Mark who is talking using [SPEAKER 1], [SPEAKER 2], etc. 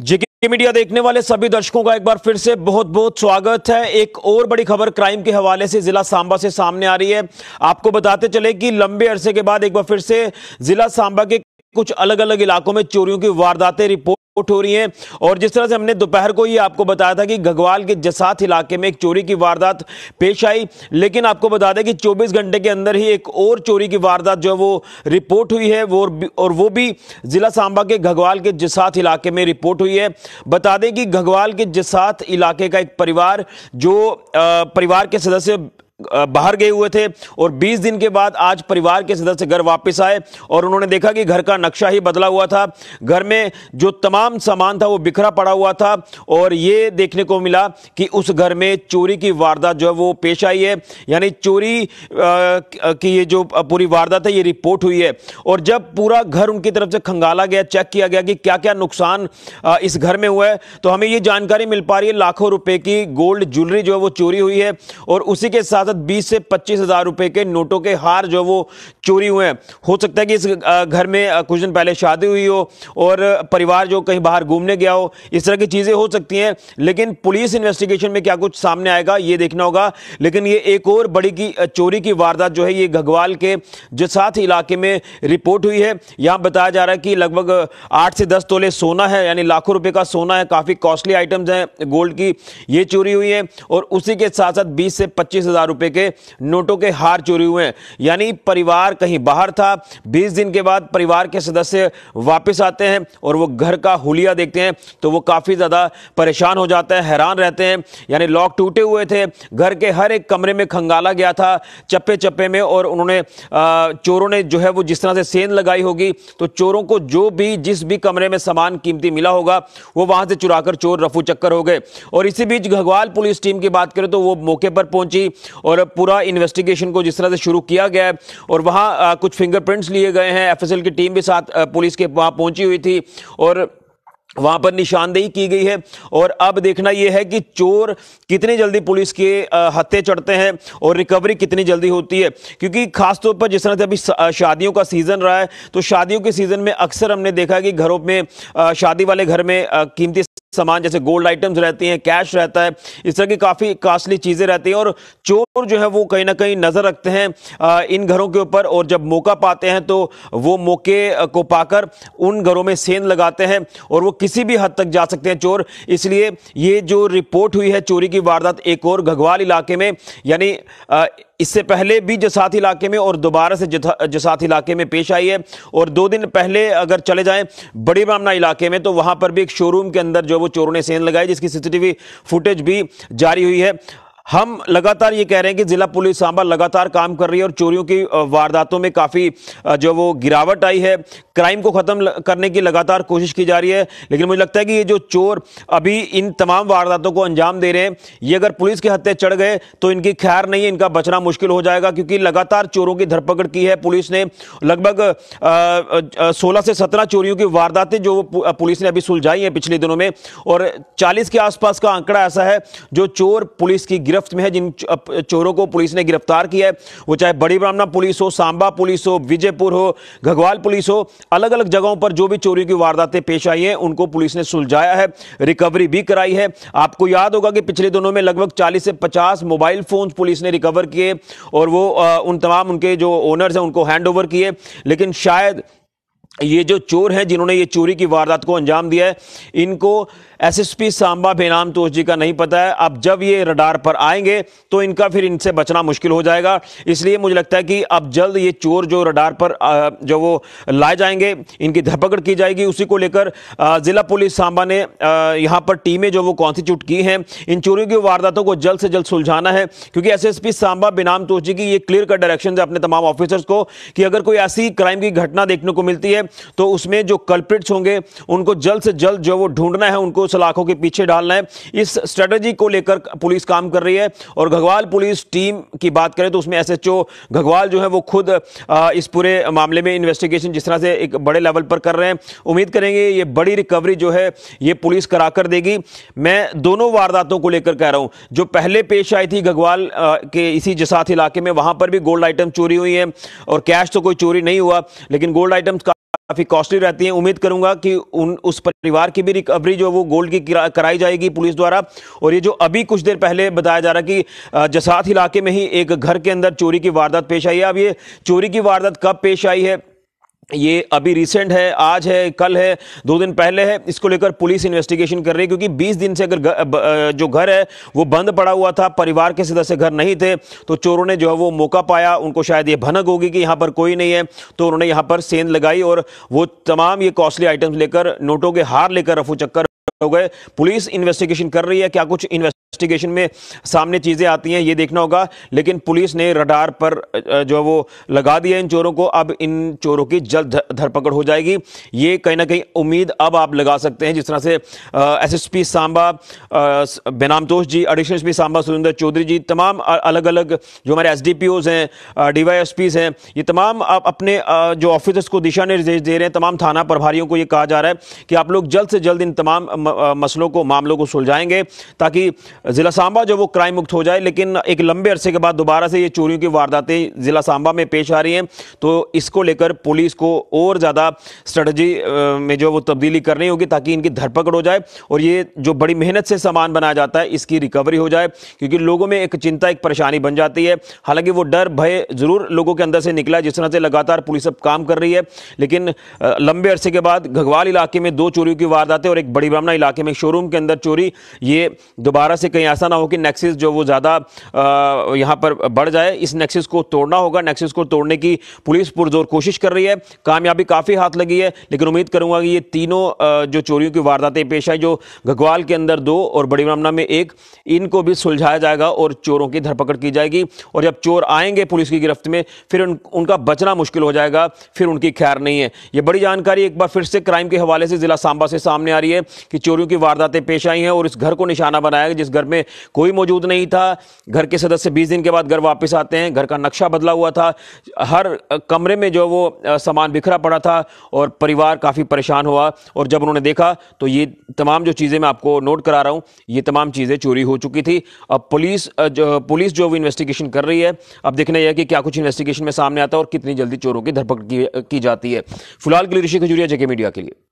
[SPEAKER 1] जेके media देखने वाले सभी दर्शकों का एक बार फिर से बहुत बहुत स्वागत है एक और बड़ी खबर क्राइम के हवाले से जिला सांबा से सामने आ रही है आपको बताते चले कि लंबे अरसे के बाद एक बार फिर से जिला सांबा के कुछ अलग अलग इलाकों में चोरियों की वारदातें रिपोर्ट हो रही हैं और जिस तरह से हमने दोपहर को ही आपको बताया था कि घगवाल के जसात इलाके में एक चोरी की वारदात पेश आई लेकिन आपको बता दें कि 24 घंटे के अंदर ही एक और चोरी की वारदात जो है वो रिपोर्ट हुई है वो और वो भी जिला सांबा के घगवाल के जसात इलाके में रिपोर्ट हुई है बता दें कि घगवाल के जसात इलाके का एक परिवार जो परिवार के सदस्य बाहर गए हुए थे और 20 दिन के बाद आज परिवार के सदस्य घर वापस आए और उन्होंने देखा कि घर का नक्शा ही बदला हुआ था घर में जो तमाम सामान था वो बिखरा पड़ा हुआ था और ये देखने को मिला कि उस घर में चोरी की वारदात जो है वो पेश आई है यानी चोरी की ये जो पूरी वारदात है ये रिपोर्ट हुई है और जब पूरा घर उनकी तरफ से खंगाला गया चेक किया गया कि क्या क्या नुकसान इस घर में हुआ है तो हमें ये जानकारी मिल पा रही है लाखों रुपए की गोल्ड ज्वेलरी जो है वो चोरी हुई है और उसी के साथ औसत मतलब 20 से पच्चीस हजार रुपए के नोटों के हार जो वो चोरी हुए हैं हो सकता है कि इस घर में कुछ दिन पहले शादी हुई हो और परिवार जो कहीं बाहर घूमने गया हो इस तरह की चीजें हो सकती हैं लेकिन पुलिस इन्वेस्टिगेशन में क्या कुछ सामने आएगा ये देखना होगा लेकिन ये एक और बड़ी की चोरी की वारदात जो है ये घगवाल के जसाथ इलाके में रिपोर्ट हुई है यहाँ बताया जा रहा है कि लगभग आठ से दस तोले सोना है यानी लाखों रुपए का सोना है काफी कॉस्टली आइटम्स हैं गोल्ड की ये चोरी हुई है और उसी के साथ साथ बीस से पच्चीस हजार रुपए के नोटों के हार चोरी हुए हैं यानी परिवार कहीं बाहर था 20 दिन के बाद परिवार के सदस्य वापस आते हैं और वो घर का हुलिया देखते हैं तो वो काफ़ी ज़्यादा परेशान हो जाते हैं हैरान रहते हैं यानी लॉक टूटे हुए थे घर के हर एक कमरे में खंगाला गया था चप्पे चप्पे में और उन्होंने चोरों ने जो है वो जिस तरह से सेंध लगाई होगी तो चोरों को जो भी जिस भी कमरे में सामान कीमती मिला होगा वो वहां से चुराकर चोर रफू चक्कर हो गए और इसी बीच घगवाल पुलिस टीम की बात करें तो वो मौके पर पहुंची और पूरा इन्वेस्टिगेशन को जिस तरह से शुरू किया गया है और वहाँ कुछ फिंगरप्रिंट्स लिए गए हैं एफ की टीम भी साथ पुलिस के वहाँ पहुंची हुई थी और वहां पर निशानदेही की गई है और अब देखना यह है कि चोर कितनी जल्दी पुलिस के हत्थे चढ़ते हैं और रिकवरी कितनी जल्दी होती है क्योंकि खासतौर पर जिस तरह से अभी शादियों का सीज़न रहा है तो शादियों के सीज़न में अक्सर हमने देखा कि घरों में शादी वाले घर में कीमती सामान जैसे गोल्ड आइटम्स रहती हैं कैश रहता है इस तरह की काफ़ी कास्टली चीज़ें रहती हैं और चोर जो है वो कहीं ना कहीं नज़र रखते हैं इन घरों के ऊपर और जब मौका पाते हैं तो वो मौके को पाकर उन घरों में सेंध लगाते हैं और वो किसी भी हद तक जा सकते हैं चोर इसलिए ये जो रिपोर्ट हुई है चोरी की वारदात एक और घगवाल इलाके में यानी इससे पहले भी जसात इलाके में और दोबारा से जसात इलाके में पेश आई है और दो दिन पहले अगर चले जाएं बड़ी मामना इलाके में तो वहां पर भी एक शोरूम के अंदर जो वो चोरों ने सेंध लगाई जिसकी सीसीटीवी फुटेज भी जारी हुई है हम लगातार ये कह रहे हैं कि जिला पुलिस सांबा लगातार काम कर रही है और चोरियों की वारदातों में काफ़ी जो वो गिरावट आई है क्राइम को ख़त्म करने की लगातार कोशिश की जा रही है लेकिन मुझे लगता है कि ये जो चोर अभी इन तमाम वारदातों को अंजाम दे रहे हैं ये अगर पुलिस के हत्या चढ़ गए तो इनकी खैर नहीं है इनका बचना मुश्किल हो जाएगा क्योंकि लगातार चोरों की धरपकड़ की है पुलिस ने लगभग सोलह से सत्रह चोरियों की वारदातें जो पुलिस ने अभी सुलझाई हैं पिछले दिनों में और चालीस के आसपास का आंकड़ा ऐसा है जो चोर पुलिस की गिरफ्त में है जिन चोरों को पुलिस ने गिरफ्तार किया है वो चाहे बड़ी ब्राह्मणा पुलिस हो सांबा पुलिस हो विजयपुर हो घगवाल पुलिस हो अलग अलग जगहों पर जो भी चोरी की वारदातें पेश आई हैं उनको पुलिस ने सुलझाया है रिकवरी भी कराई है आपको याद होगा कि पिछले दोनों में लगभग चालीस से पचास मोबाइल फोन पुलिस ने रिकवर किए और वो उन तमाम उनके जो ओनर्स हैं उनको हैंड किए लेकिन शायद ये जो चोर हैं जिन्होंने ये चोरी की वारदात को अंजाम दिया है इनको एसएसपी सांबा बेनाम तोष जी का नहीं पता है अब जब ये रडार पर आएंगे तो इनका फिर इनसे बचना मुश्किल हो जाएगा इसलिए मुझे लगता है कि अब जल्द ये चोर जो रडार पर जो वो लाए जाएंगे इनकी धरपकड़ की जाएगी उसी को लेकर जिला पुलिस सांबा ने यहाँ पर टीमें जो वो कॉन्स्टिट्यूट की हैं इन चोरी की वारदातों को जल्द से जल्द सुलझाना है क्योंकि एस एस सांबा बेनाम तोष जी की ये क्लियर कट डायरेक्शन है अपने तमाम ऑफिसर्स को कि अगर कोई ऐसी क्राइम की घटना देखने को मिलती है है तो उसमें जो कल्प्रिट्स होंगे उनको जल्द से जल्द जो वो ढूंढना है उनको सलाखों के पीछे डालना है इस स्ट्रेटजी को लेकर पुलिस काम कर रही है और घगवाल पुलिस टीम की बात करें तो उसमें एस एच जो है वो खुद इस पूरे मामले में इन्वेस्टिगेशन जिस तरह से एक बड़े लेवल पर कर रहे हैं उम्मीद करेंगे ये बड़ी रिकवरी जो है ये पुलिस कराकर देगी मैं दोनों वारदातों को लेकर कह रहा हूं जो पहले पेश आई थी गगवाल के इसी जसात इलाके में वहां पर भी गोल्ड आइटम चोरी हुई है और कैश तो कोई चोरी नहीं हुआ लेकिन गोल्ड आइटम्स काफ़ी कॉस्टली रहती हैं उम्मीद करूंगा कि उन उस परिवार की भी रिकवरी जो वो गोल्ड की कराई जाएगी पुलिस द्वारा और ये जो अभी कुछ देर पहले बताया जा रहा कि जसात इलाके में ही एक घर के अंदर चोरी की वारदात पेश आई है अब ये चोरी की वारदात कब पेश आई है ये अभी रिसेंट है आज है कल है दो दिन पहले है इसको लेकर पुलिस इन्वेस्टिगेशन कर रही है क्योंकि 20 दिन से अगर जो घर है वो बंद पड़ा हुआ था परिवार के सदस्य घर नहीं थे तो चोरों ने जो है वो मौका पाया उनको शायद ये भनक होगी कि यहाँ पर कोई नहीं है तो उन्होंने यहाँ पर सेंध लगाई और वो तमाम ये कॉस्टली आइटम्स लेकर नोटों के हार लेकर रफू चक्कर हो गए पुलिस इन्वेस्टिगेशन कर रही है क्या कुछ इन्वेस्ट इन्वेस्टिगेशन में सामने चीज़ें आती हैं ये देखना होगा लेकिन पुलिस ने रडार पर जो वो लगा दिया इन चोरों को अब इन चोरों की जल्द धरपकड़ हो जाएगी ये कहीं ना कहीं उम्मीद अब आप लगा सकते हैं जिस तरह से S S P Samba Benamtosh ji additional S P Samba Surendra Chaudhary ji तमाम अलग अलग जो हमारे एस डी पी ओज हैं डी वाई एस पीज हैं ये तमाम आप अपने जो ऑफिसर्स को दिशा निर्देश दे रहे हैं तमाम थाना प्रभारियों को ये कहा जा रहा है कि आप लोग जल्द से जल्द इन तमाम मसलों को मामलों को सुलझाएंगे ताकि ज़िला सांबा जो वो क्राइम मुक्त हो जाए लेकिन एक लंबे अरसे के बाद दोबारा से ये चोरियों की वारदातें ज़िला सांबा में पेश आ रही हैं तो इसको लेकर पुलिस को और ज़्यादा स्ट्रेटजी में जो वो तब्दीली करनी होगी ताकि इनकी धरपकड़ हो जाए और ये जो बड़ी मेहनत से सामान बनाया जाता है इसकी रिकवरी हो जाए क्योंकि लोगों में एक चिंता एक परेशानी बन जाती है हालांकि वो डर भय ज़रूर लोगों के अंदर से निकला जिस तरह से लगातार पुलिस अब काम कर रही है लेकिन लंबे अरसे के बाद घगवाल इलाके में दो चोरियों की वारदातें और एक बड़ी ब्राह्मणा इलाके में शोरूम के अंदर चोरी ये दोबारा से कहीं ऐसा ना हो कि नेक्सिस जो वो ज़्यादा यहाँ पर बढ़ जाए इस नेक्सिस को तोड़ना होगा नेक्सिस को तोड़ने की पुलिस पुरजोर कोशिश कर रही है कामयाबी काफ़ी हाथ लगी है लेकिन उम्मीद करूँगा कि ये तीनों जो चोरियों की वारदातें पेश आई जो घगवाल के अंदर दो और बड़ी मामला में एक इनको भी सुलझाया जाएगा और चोरों की धरपकड़ की जाएगी और जब चोर आएंगे पुलिस की गिरफ्त में फिर उन, उनका बचना मुश्किल हो जाएगा फिर उनकी खैर नहीं है ये बड़ी जानकारी एक बार फिर से क्राइम के हवाले से जिला सांबा से सामने आ रही है कि चोरियों की वारदातें पेश आई हैं और इस घर को निशाना बनाया जिस घर घर में कोई मौजूद नहीं था घर के सदस्य बीस दिन के बाद घर वापस आते हैं घर का नक्शा बदला हुआ था हर कमरे में जो वो सामान बिखरा पड़ा था और परिवार काफ़ी परेशान हुआ और जब उन्होंने देखा तो ये तमाम जो चीज़ें मैं आपको नोट करा रहा हूँ ये तमाम चीज़ें चोरी हो चुकी थी अब पुलिस जो पुलिस जो इन्वेस्टिगेशन कर रही है अब देखना यह कि क्या कुछ इन्वेस्टिगेशन में सामने आता है और कितनी जल्दी चोरों की धरपकड़ की, की जाती है फिलहाल के लिए ऋषि खजूरिया जेके मीडिया के लिए